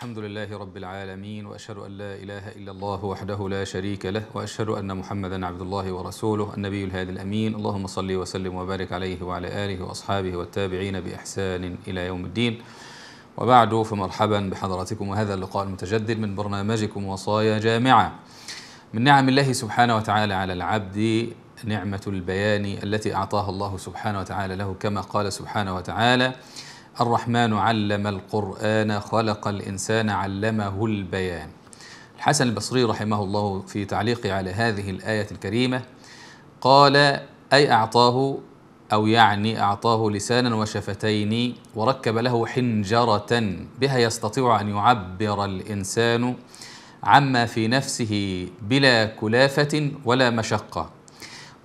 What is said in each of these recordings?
الحمد لله رب العالمين واشهد ان لا اله الا الله وحده لا شريك له واشهد ان محمدا عبد الله ورسوله النبي الهادي الامين اللهم صل وسلم وبارك عليه وعلى اله واصحابه والتابعين باحسان الى يوم الدين وبعد فمرحبا بحضراتكم وهذا اللقاء المتجدد من برنامجكم وصايا جامعه من نعم الله سبحانه وتعالى على العبد نعمه البيان التي اعطاها الله سبحانه وتعالى له كما قال سبحانه وتعالى الرحمن علم القرآن خلق الإنسان علمه البيان الحسن البصري رحمه الله في تعليقه على هذه الآية الكريمة قال أي أعطاه أو يعني أعطاه لسانا وشفتين وركب له حنجرة بها يستطيع أن يعبر الإنسان عما في نفسه بلا كلافة ولا مشقة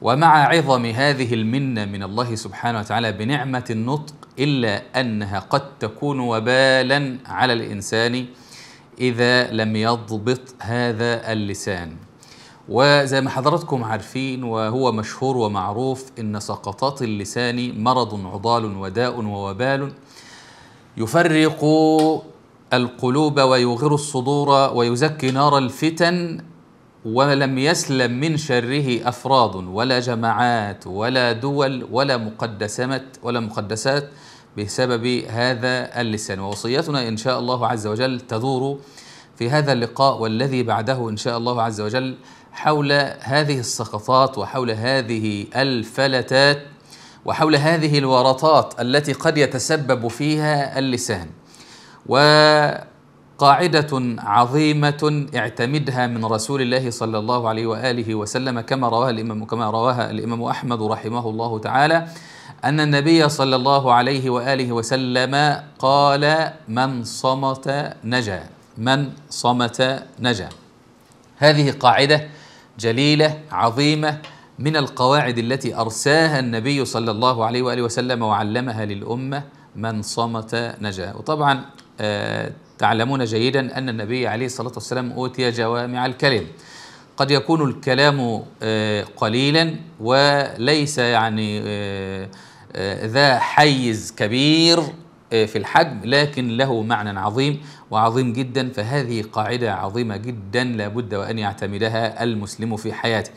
ومع عظم هذه المنه من الله سبحانه وتعالى بنعمه النطق الا انها قد تكون وبالا على الانسان اذا لم يضبط هذا اللسان وزي ما حضراتكم عارفين وهو مشهور ومعروف ان سقطات اللسان مرض عضال وداء ووبال يفرق القلوب ويغر الصدور ويزكي نار الفتن ولم يسلم من شره افراد ولا جماعات ولا دول ولا مقدسات ولا مقدسات بسبب هذا اللسان ووصيتنا ان شاء الله عز وجل تدور في هذا اللقاء والذي بعده ان شاء الله عز وجل حول هذه السقطات وحول هذه الفلتات وحول هذه الورطات التي قد يتسبب فيها اللسان و قاعده عظيمه اعتمدها من رسول الله صلى الله عليه واله وسلم كما رواها الامام كما رواها الامام احمد رحمه الله تعالى ان النبي صلى الله عليه واله وسلم قال من صمت نجا من صمت نجا هذه قاعده جليله عظيمه من القواعد التي ارساها النبي صلى الله عليه واله وسلم وعلمها للامه من صمت نجا وطبعا آه، تعلمون جيدا أن النبي عليه الصلاة والسلام أوتي جوامع الكلم قد يكون الكلام آه، قليلا وليس يعني آه، آه، ذا حيز كبير في الحجم لكن له معنى عظيم وعظيم جدا فهذه قاعدة عظيمة جدا لابد وأن يعتمدها المسلم في حياته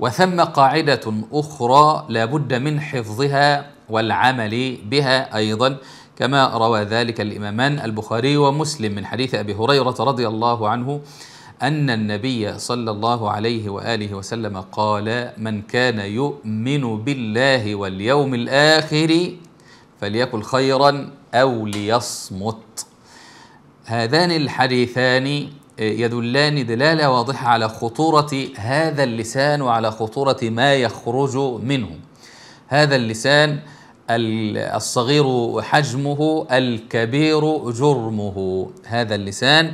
وثم قاعدة أخرى لابد من حفظها والعمل بها أيضا كما روى ذلك الإمامان البخاري ومسلم من حديث أبي هريرة رضي الله عنه أن النبي صلى الله عليه وآله وسلم قال من كان يؤمن بالله واليوم الآخر فليقل خيرا أو ليصمت هذان الحديثان يدلان دلالة واضحة على خطورة هذا اللسان وعلى خطورة ما يخرج منه هذا اللسان الصغير حجمه الكبير جرمه هذا اللسان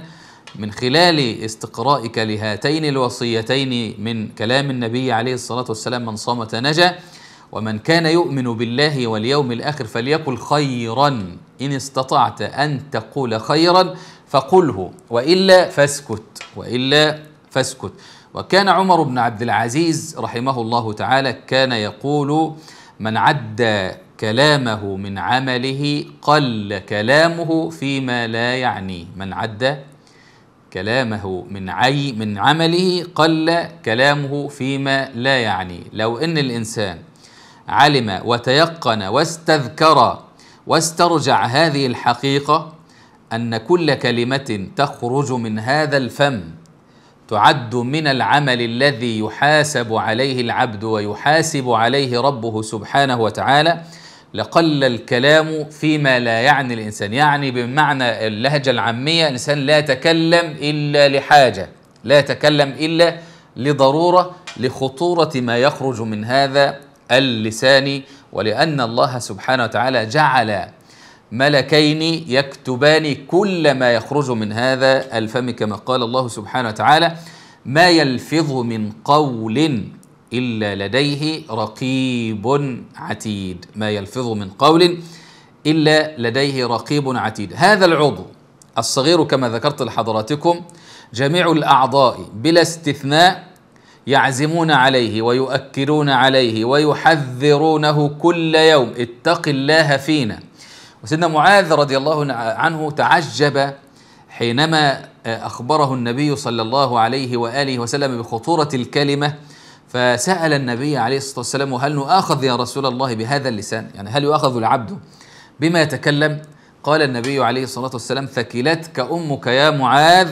من خلال استقرائك لهاتين الوصيتين من كلام النبي عليه الصلاه والسلام من صام تنجى ومن كان يؤمن بالله واليوم الاخر فليقل خيرا ان استطعت ان تقول خيرا فقله والا فاسكت والا فاسكت وكان عمر بن عبد العزيز رحمه الله تعالى كان يقول من عدى كلامه من عمله قل كلامه فيما لا يعنيه من عد كلامه من عي من عمله قل كلامه فيما لا يعنيه لو ان الانسان علم وتيقن واستذكر واسترجع هذه الحقيقه ان كل كلمه تخرج من هذا الفم تعد من العمل الذي يحاسب عليه العبد ويحاسب عليه ربه سبحانه وتعالى لقل الكلام فيما لا يعني الانسان يعني بمعنى اللهجه العاميه الانسان لا يتكلم الا لحاجه لا يتكلم الا لضروره لخطوره ما يخرج من هذا اللسان ولان الله سبحانه وتعالى جعل ملكين يكتبان كل ما يخرج من هذا الفم كما قال الله سبحانه وتعالى ما يلفظ من قول إلا لديه رقيب عتيد ما يلفظ من قول إلا لديه رقيب عتيد هذا العضو الصغير كما ذكرت لحضراتكم جميع الأعضاء بلا استثناء يعزمون عليه ويؤكدون عليه ويحذرونه كل يوم اتق الله فينا وسيدنا معاذ رضي الله عنه تعجب حينما آه، أخبره النبي صلى الله عليه وآله وسلم بخطورة الكلمة فسأل النبي عليه الصلاة والسلام هل نؤاخذ يا رسول الله بهذا اللسان يعني هل يؤاخذ العبد بما يتكلم قال النبي عليه الصلاة والسلام ثكلتك أمك يا معاذ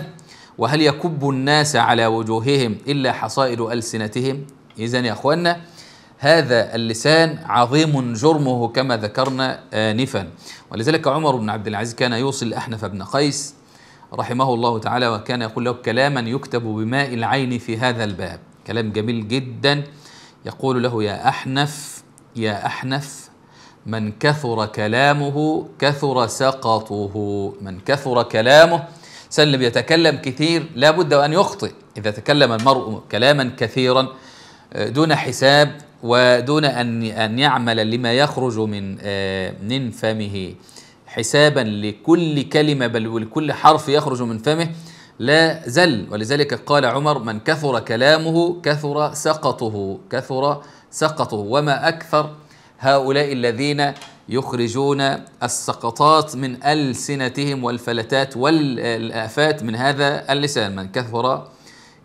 وهل يكب الناس على وجوههم إلا حصائد ألسنتهم إذا يا أخوانا هذا اللسان عظيم جرمه كما ذكرنا آنفا ولذلك عمر بن عبد العزيز كان يوصي الأحنف بن قيس رحمه الله تعالى وكان يقول له كلاما يكتب بماء العين في هذا الباب كلام جميل جدا يقول له يا أحنف يا أحنف من كثر كلامه كثر سقطه من كثر كلامه سلم يتكلم كثير لا بد وأن يخطئ إذا تكلم المرء كلاما كثيرا آه، دون حساب ودون أن أن يعمل لما يخرج من آه، من فمه حسابا لكل كلمة بل ولكل حرف يخرج من فمه لا زل ولذلك قال عمر من كثر كلامه كثر سقطه كثر سقطه وما أكثر هؤلاء الذين يخرجون السقطات من ألسنتهم والفلتات والآفات من هذا اللسان من كثر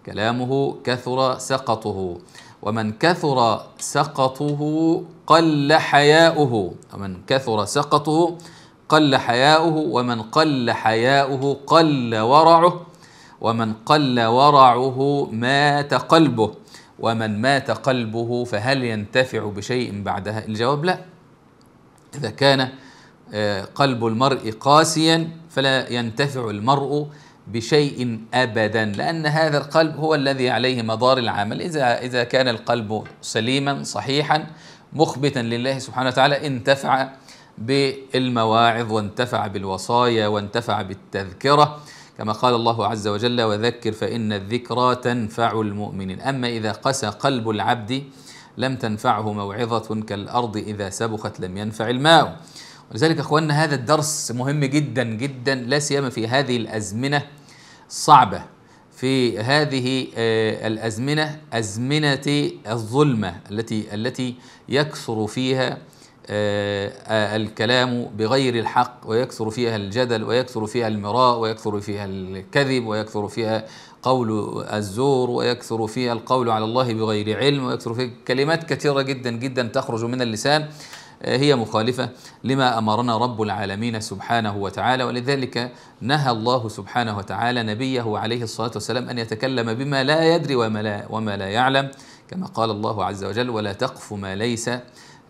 كلامه كثر سقطه ومن كثر سقطه قل حياؤه ومن كثر سقطه قل حياؤه ومن قل حياؤه قل ورعه ومن قل ورعه مات قلبه ومن مات قلبه فهل ينتفع بشيء بعدها الجواب لا إذا كان آه، قلب المرء قاسيا فلا ينتفع المرء بشيء ابدا لان هذا القلب هو الذي عليه مدار العمل اذا اذا كان القلب سليما صحيحا مخبتا لله سبحانه وتعالى انتفع بالمواعظ وانتفع بالوصايا وانتفع بالتذكره كما قال الله عز وجل وذكر فإن الذكرى تنفع المؤمنين أما إذا قسى قلب العبد لم تنفعه موعظة كالأرض إذا سبخت لم ينفع الماء ولذلك أخواننا هذا الدرس مهم جدا جدا لا سيما في هذه الأزمنة الصعبة في هذه آه، الأزمنة أزمنة الظلمة التي التي يكثر فيها آه، الكلام بغير الحق ويكثر فيها الجدل ويكثر فيها المراء ويكثر فيها الكذب ويكثر فيها قول الزور ويكثر فيها القول على الله بغير علم ويكثر فيها كلمات كثيرة جدا جدا تخرج من اللسان آه، هي مخالفة لما أمرنا رب العالمين سبحانه وتعالى ولذلك نهى الله سبحانه وتعالى نبيه عليه الصلاة والسلام أن يتكلم بما لا يدري وما لا, وما لا يعلم كما قال الله عز وجل ولا تقف ما ليس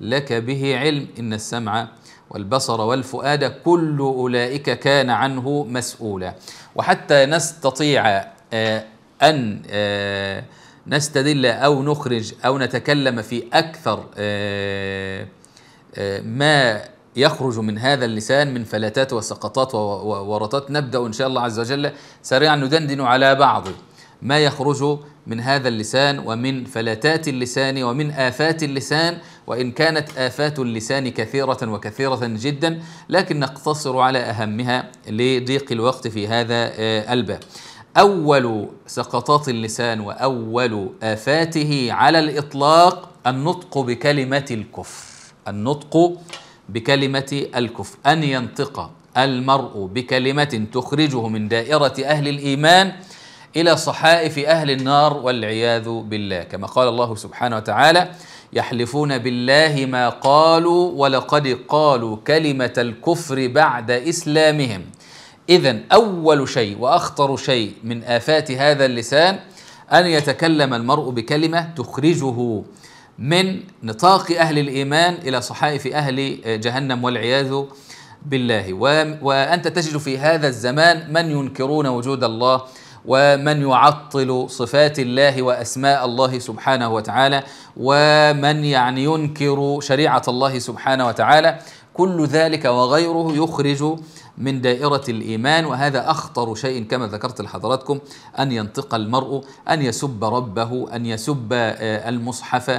لك به علم إن السمع والبصر والفؤاد كل أولئك كان عنه مسؤولا وحتى نستطيع آه، أن آه، نستدل أو نخرج أو نتكلم في أكثر آه، ما يخرج من هذا اللسان من فلتات وسقطات وورطات نبدأ إن شاء الله عز وجل سريعا ندندن على بعض ما يخرج من هذا اللسان ومن فلتات اللسان ومن آفات اللسان وإن كانت آفات اللسان كثيرة وكثيرة جدا لكن نقتصر على أهمها لضيق الوقت في هذا آه، الباب أول سقطات اللسان وأول آفاته على الإطلاق النطق بكلمة الكفر النطق بكلمة الكفر أن ينطق المرء بكلمة تخرجه من دائرة أهل الإيمان إلى صحائف أهل النار والعياذ بالله كما قال الله سبحانه وتعالى يحلفون بالله ما قالوا ولقد قالوا كلمه الكفر بعد اسلامهم اذا اول شيء واخطر شيء من افات هذا اللسان ان يتكلم المرء بكلمه تخرجه من نطاق اهل الايمان الى صحائف اهل جهنم والعياذ بالله وانت تجد في هذا الزمان من ينكرون وجود الله ومن يعطل صفات الله واسماء الله سبحانه وتعالى ومن يعني ينكر شريعه الله سبحانه وتعالى كل ذلك وغيره يخرج من دائرة الإيمان وهذا أخطر شيء كما ذكرت لحضراتكم أن ينطق المرء أن يسب ربه أن يسب آه، المصحف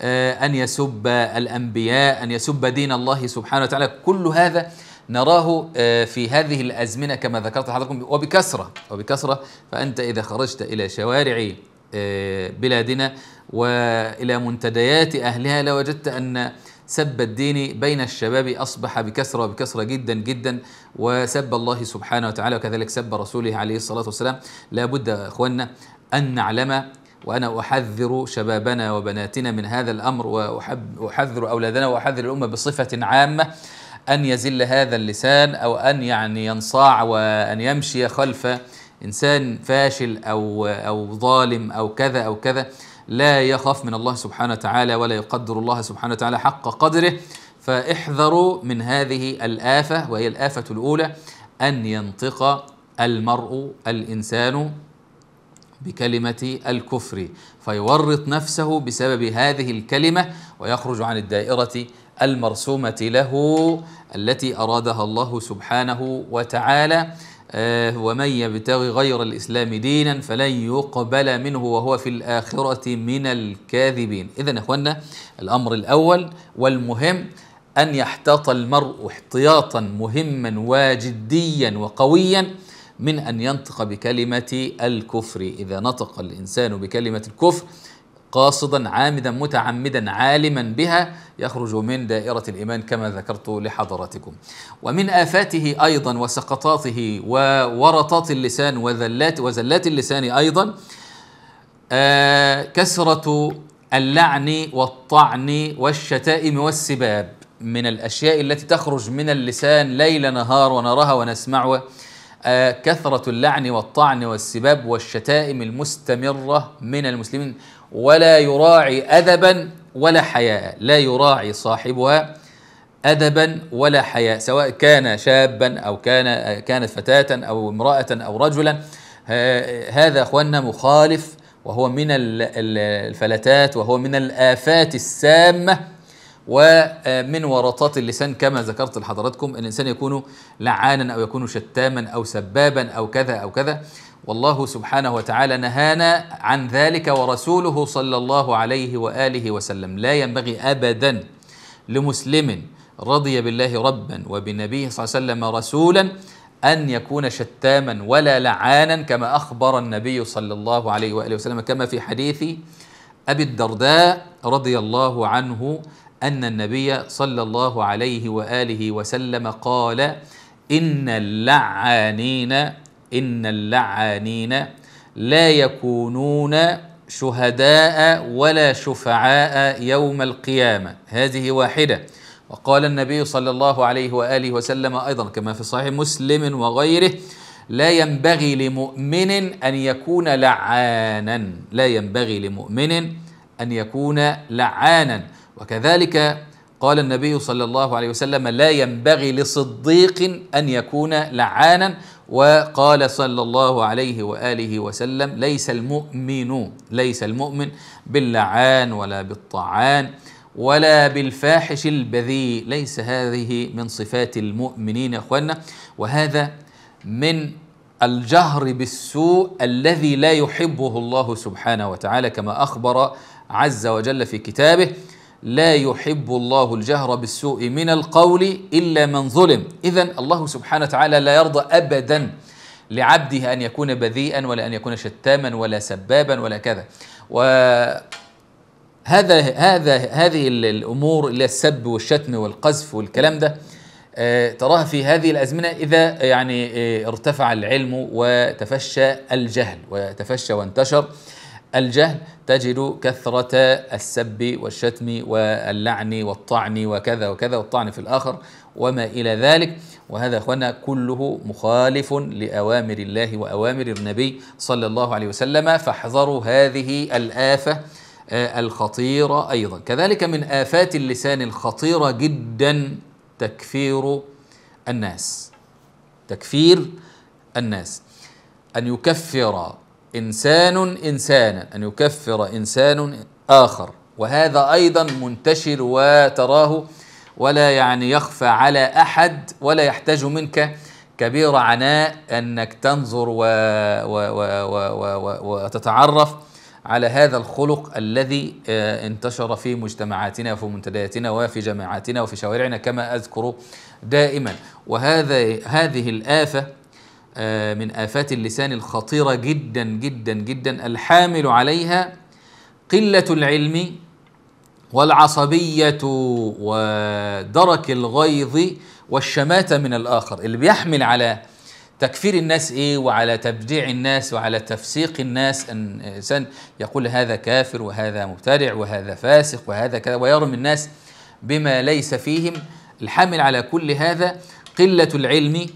آه، أن يسب الأنبياء أن يسب دين الله سبحانه وتعالى كل هذا نراه آه، في هذه الأزمنة كما ذكرت لحضركم وبكسرة وبكسرة فأنت إذا خرجت إلى شوارع آه، بلادنا وإلى منتديات أهلها لوجدت أن سب الدين بين الشباب أصبح بكسرة وبكسرة جدا جدا وسب الله سبحانه وتعالى وكذلك سب رسوله عليه الصلاة والسلام لابد يا إخواننا أن نعلم وأنا أحذر شبابنا وبناتنا من هذا الأمر وأحذر أولادنا وأحذر الأمة بصفة عامة أن يزل هذا اللسان أو أن يعني ينصاع وأن يمشي خلف إنسان فاشل أو أو ظالم أو كذا أو كذا لا يخاف من الله سبحانه وتعالى ولا يقدر الله سبحانه وتعالى حق قدره فاحذروا من هذه الآفة وهي الآفة الأولى أن ينطق المرء الإنسان بكلمة الكفر فيورط نفسه بسبب هذه الكلمة ويخرج عن الدائرة المرسومه له التي ارادها الله سبحانه وتعالى آه، ومن يبتغي غير الاسلام دينا فلن يقبل منه وهو في الاخره من الكاذبين اذا اخوانا الامر الاول والمهم ان يحتاط المرء احتياطا مهما وجديا وقويا من ان ينطق بكلمه الكفر اذا نطق الانسان بكلمه الكفر قاصدا عامدا متعمدا عالما بها يخرج من دائرة الإيمان كما ذكرت لحضراتكم ومن آفاته أيضا وسقطاته وورطات اللسان وذلات وزلات اللسان أيضا آه كثرة اللعن والطعن والشتائم والسباب من الأشياء التي تخرج من اللسان ليل نهار ونراها ونسمعها آه كثرة اللعن والطعن والسباب والشتائم المستمرة من المسلمين ولا يراعي أدبا ولا حياء لا يراعي صاحبها أدبا ولا حياء سواء كان شابا أو كان كانت فتاة أو امرأة أو رجلا هذا أخواننا مخالف وهو من الفلتات وهو من الآفات السامة ومن ورطات اللسان كما ذكرت لحضراتكم الانسان يكون لعانا او يكون شتاما او سبابا او كذا او كذا والله سبحانه وتعالى نهانا عن ذلك ورسوله صلى الله عليه واله وسلم لا ينبغي ابدا لمسلم رضي بالله ربا وبنبيه صلى الله عليه وسلم رسولا ان يكون شتاما ولا لعانا كما اخبر النبي صلى الله عليه واله وسلم كما في حديث ابي الدرداء رضي الله عنه ان النبي صلى الله عليه واله وسلم قال ان اللعانين إن اللعانين لا يكونون شهداء ولا شفعاء يوم القيامة هذه واحدة وقال النبي صلى الله عليه وآله وسلم أيضا كما في صحيح مسلم وغيره لا ينبغي لمؤمن أن يكون لعانا لا ينبغي لمؤمن أن يكون لعانا وكذلك قال النبي صلى الله عليه وسلم لا ينبغي لصديق ان يكون لعانا وقال صلى الله عليه واله وسلم ليس المؤمن ليس المؤمن باللعان ولا بالطعان ولا بالفاحش البذيء ليس هذه من صفات المؤمنين يا اخوانا وهذا من الجهر بالسوء الذي لا يحبه الله سبحانه وتعالى كما اخبر عز وجل في كتابه لا يحب الله الجهر بالسوء من القول الا من ظلم اذا الله سبحانه وتعالى لا يرضى ابدا لعبده ان يكون بذيئا ولا ان يكون شتاما ولا سبابا ولا كذا وهذا هذا هذه الامور اللي السب والشتم والقذف والكلام ده آه، تراها في هذه الازمنه اذا يعني آه، ارتفع العلم وتفشى الجهل وتفشى وانتشر الجهل تجد كثرة السب والشتم واللعن والطعن وكذا وكذا والطعن في الآخر وما إلى ذلك وهذا أخوانا كله مخالف لأوامر الله وأوامر النبي صلى الله عليه وسلم فاحذروا هذه الآفة آه، الخطيرة أيضا كذلك من آفات اللسان الخطيرة جدا تكفير الناس تكفير الناس أن يكفر إنسان إنسانا أن يكفر إنسان آخر وهذا أيضا منتشر وتراه ولا يعني يخفى على أحد ولا يحتاج منك كبير عناء أنك تنظر و و و و و وتتعرف على هذا الخلق الذي آه، انتشر في مجتمعاتنا وفي منتدياتنا وفي جامعاتنا وفي شوارعنا كما أذكر دائما وهذا هذه الآفة آه، من آفات اللسان الخطيرة جدا جدا جدا الحامل عليها قلة العلم والعصبية ودرك الغيظ والشماتة من الآخر اللي بيحمل على تكفير الناس ايه وعلى تبديع الناس وعلى تفسيق الناس ان انسان يقول هذا كافر وهذا مبتدع وهذا فاسق وهذا كذا ويرمي الناس بما ليس فيهم الحامل على كل هذا قله العلم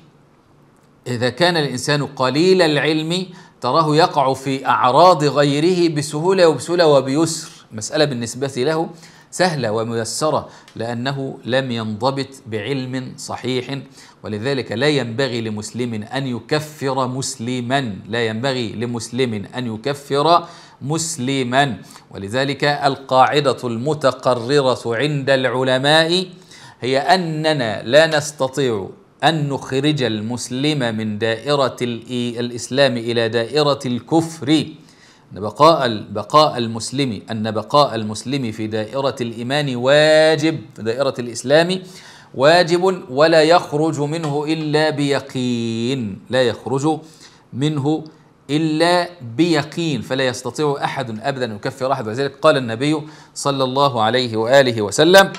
إذا كان الإنسان قليل العلم تراه يقع في أعراض غيره بسهولة وبسهولة وبيسر مسألة بالنسبة له سهلة وميسرة لأنه لم ينضبط بعلم صحيح ولذلك لا ينبغي لمسلم أن يكفر مسلما لا ينبغي لمسلم أن يكفر مسلما ولذلك القاعدة المتقررة عند العلماء هي أننا لا نستطيع أن نخرج المسلم من دائرة الإسلام إلى دائرة الكفر أن بقاء بقاء المسلم أن بقاء المسلم في دائرة الإيمان واجب في دائرة الإسلام واجب ولا يخرج منه إلا بيقين لا يخرج منه إلا بيقين فلا يستطيع أحد أبدا أن يكفر أحد ولذلك قال النبي صلى الله عليه وآله وسلم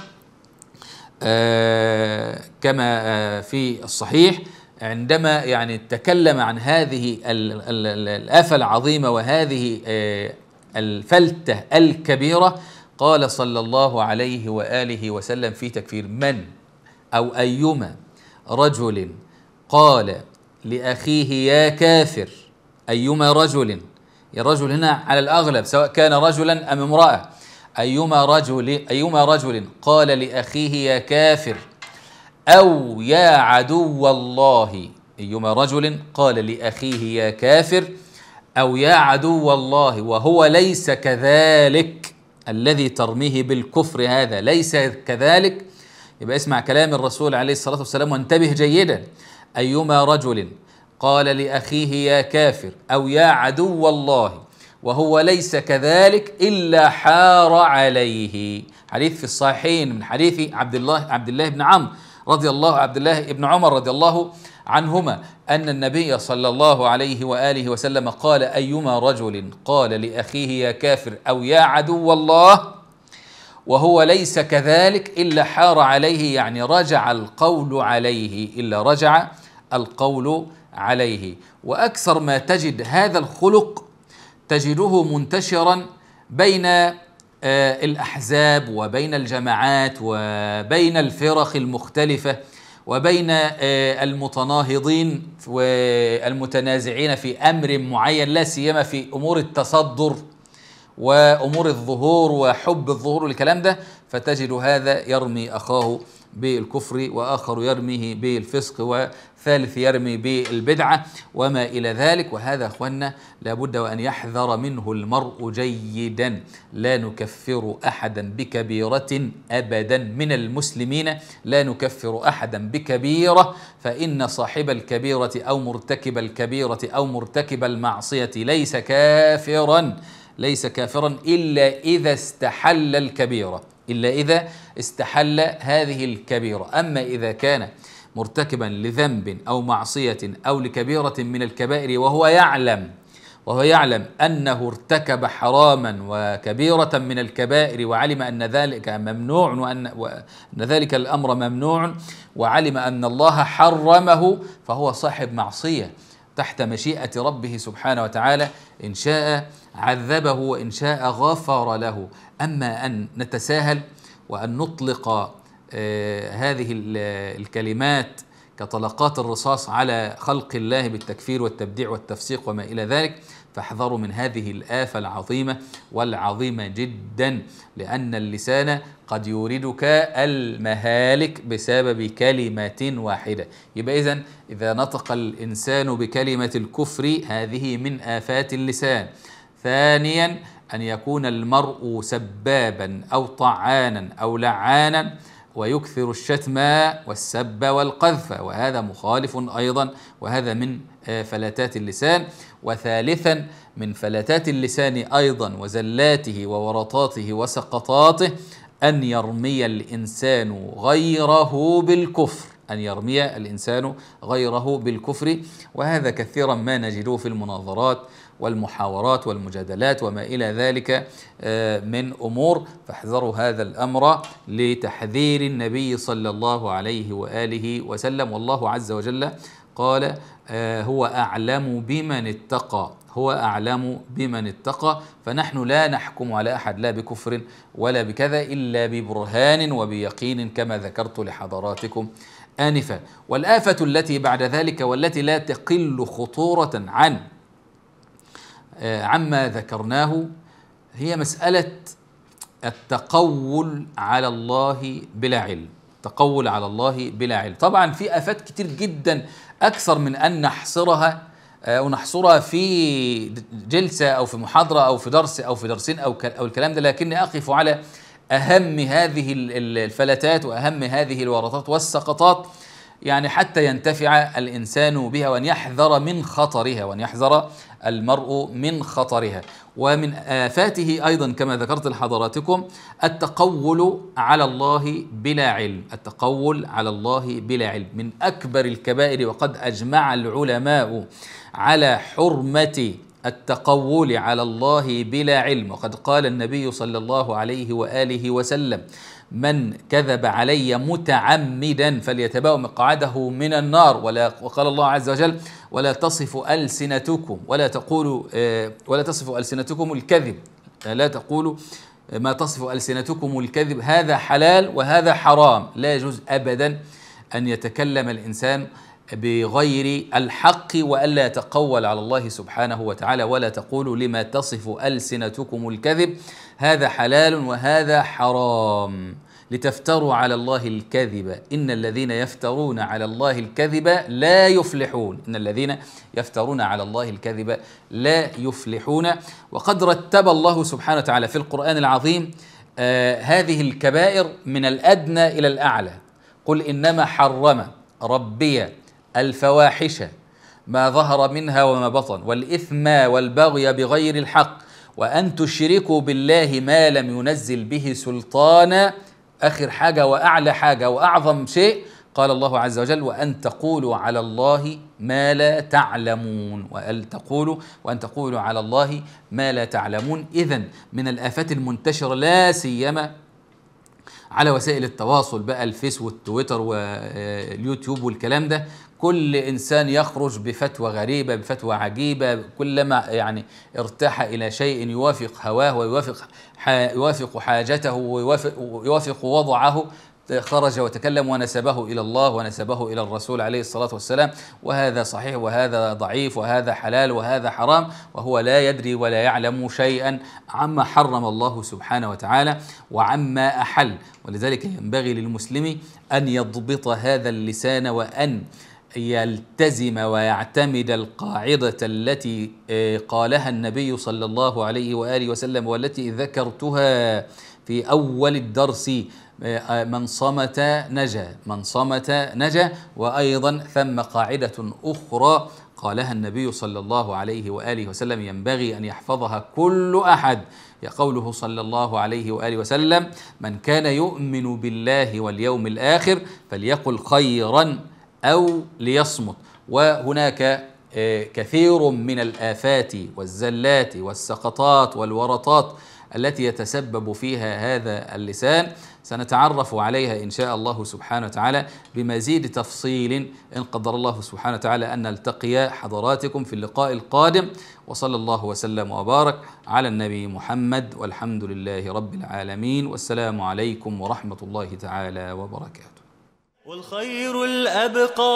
آه، كما آه، في الصحيح عندما يعني تكلم عن هذه الآفة العظيمة وهذه آه، الفلتة الكبيرة قال صلى الله عليه وآله وسلم في تكفير من أو أيما رجل قال لأخيه يا كافر أيما رجل الرجل هنا على الأغلب سواء كان رجلا أم امرأة أيما رجل أيما رجل قال لأخيه يا كافر أو يا عدو الله أيما رجل قال لأخيه يا كافر أو يا عدو الله وهو ليس كذلك الذي ترميه بالكفر هذا ليس كذلك يبقى اسمع كلام الرسول عليه الصلاة والسلام وانتبه جيدا أيما رجل قال لأخيه يا كافر أو يا عدو الله وهو ليس كذلك إلا حار عليه حديث في الصحيحين من حديث عبد الله عبد الله بن عمرو رضي الله عبد الله بن عمر رضي الله عنهما أن النبي صلى الله عليه وآله وسلم قال أيما رجل قال لأخيه يا كافر أو يا عدو الله وهو ليس كذلك إلا حار عليه يعني رجع القول عليه إلا رجع القول عليه وأكثر ما تجد هذا الخلق تجده منتشرا بين آه، الاحزاب وبين الجماعات وبين الفرق المختلفه وبين آه، المتناهضين والمتنازعين في امر معين لا سيما في امور التصدر وامور الظهور وحب الظهور والكلام ده فتجد هذا يرمي اخاه بالكفر واخر يرميه بالفسق ثالث يرمي بالبدعة وما إلى ذلك وهذا أخوانا لابد وأن يحذر منه المرء جيدا لا نكفر أحدا بكبيرة أبدا من المسلمين لا نكفر أحدا بكبيرة فإن صاحب الكبيرة أو مرتكب الكبيرة أو مرتكب المعصية ليس كافرا ليس كافرا إلا إذا استحل الكبيرة إلا إذا استحل هذه الكبيرة أما إذا كان مرتكبا لذنب أو معصية أو لكبيرة من الكبائر وهو يعلم وهو يعلم أنه ارتكب حراما وكبيرة من الكبائر وعلم أن ذلك ممنوع وأن, وأن ذلك الأمر ممنوع وعلم أن الله حرمه فهو صاحب معصية تحت مشيئة ربه سبحانه وتعالى إن شاء عذبه وإن شاء غفر له أما أن نتساهل وأن نطلق آه، هذه الكلمات كطلقات الرصاص على خلق الله بالتكفير والتبديع والتفسيق وما الى ذلك فاحذروا من هذه الافه العظيمه والعظيمه جدا لان اللسان قد يوردك المهالك بسبب كلمه واحده يبقى اذا اذا نطق الانسان بكلمه الكفر هذه من افات اللسان ثانيا ان يكون المرء سبابا او طعانا او لعانا ويكثر الشتم والسب والقذف وهذا مخالف ايضا وهذا من آه، فلتات اللسان وثالثا من فلتات اللسان ايضا وزلاته وورطاته وسقطاته ان يرمي الانسان غيره بالكفر أن يرمي الإنسان غيره بالكفر وهذا كثيرا ما نجده في المناظرات والمحاورات والمجادلات وما إلى ذلك آه، من أمور فاحذروا هذا الأمر لتحذير النبي صلى الله عليه وآله وسلم والله عز وجل قال آه، هو أعلم بمن اتقى هو أعلم بمن اتقى فنحن لا نحكم على أحد لا بكفر ولا بكذا إلا ببرهان وبيقين كما ذكرت لحضراتكم آنفا والآفة التي بعد ذلك والتي لا تقل خطورة عن آه، عما ذكرناه هي مسألة التقول على الله بلا علم تقول على الله بلا علم طبعا في آفات كتير جدا أكثر من أن نحصرها آه، ونحصرها في جلسة أو في محاضرة أو في درس أو في درسين أو أو الكلام ده لكني أقف على أهم هذه الفلتات وأهم هذه الورطات والسقطات يعني حتى ينتفع الانسان بها وان يحذر من خطرها وان يحذر المرء من خطرها ومن آفاته أيضا كما ذكرت لحضراتكم التقول على الله بلا علم التقول على الله بلا علم من أكبر الكبائر وقد أجمع العلماء على حرمة التقول على الله بلا علم وقد قال النبي صلى الله عليه وآله وسلم من كذب علي متعمدا فليتبوأ مقعده من النار ولا وقال الله عز وجل ولا تصف ألسنتكم ولا تقولوا آه، ولا تصف ألسنتكم الكذب لا تقولوا آه، ما تصف ألسنتكم الكذب هذا حلال وهذا حرام لا يجوز أبدا أن يتكلم الإنسان بغير الحق والا يتقول على الله سبحانه وتعالى ولا تقولوا لما تصف السنتكم الكذب هذا حلال وهذا حرام لتفتروا على الله الكذب ان الذين يفترون على الله الكذب لا يفلحون ان الذين يفترون على الله الكذب لا يفلحون وقد رتب الله سبحانه وتعالى في القران العظيم آه هذه الكبائر من الادنى الى الاعلى قل انما حرم ربي الفواحش ما ظهر منها وما بطن والإثم والبغي بغير الحق وأن تشركوا بالله ما لم ينزل به سلطانا آخر حاجة وأعلى حاجة وأعظم شيء قال الله عز وجل وأن تقولوا على الله ما لا تعلمون وأن تقولوا وأن تقولوا على الله ما لا تعلمون إذا من الآفات المنتشرة لا سيما على وسائل التواصل بقى الفيس والتويتر واليوتيوب آه، والكلام ده كل انسان يخرج بفتوى غريبه بفتوى عجيبه كلما يعني ارتاح الى شيء يوافق هواه ويوافق يوافق حاجته ويوافق, ويوافق وضعه خرج وتكلم ونسبه إلى الله ونسبه إلى الرسول عليه الصلاة والسلام وهذا صحيح وهذا ضعيف وهذا حلال وهذا حرام وهو لا يدري ولا يعلم شيئا عما حرم الله سبحانه وتعالى وعما أحل ولذلك ينبغي للمسلم أن يضبط هذا اللسان وأن يلتزم ويعتمد القاعدة التي آه، قالها النبي صلى الله عليه وآله وسلم والتي ذكرتها في أول الدرس آه، آه، من صمت نجا من صمت نجا وأيضا ثم قاعدة أخرى قالها النبي صلى الله عليه وآله وسلم ينبغي أن يحفظها كل أحد قوله صلى الله عليه وآله وسلم من كان يؤمن بالله واليوم الآخر فليقل خيرا أو ليصمت وهناك آه، كثير من الآفات والزلات والسقطات والورطات التي يتسبب فيها هذا اللسان سنتعرف عليها إن شاء الله سبحانه وتعالى بمزيد تفصيل إن قدر الله سبحانه وتعالى أن نلتقي حضراتكم في اللقاء القادم وصلى الله وسلم وبارك على النبي محمد والحمد لله رب العالمين والسلام عليكم ورحمة الله تعالى وبركاته والخير الأبقى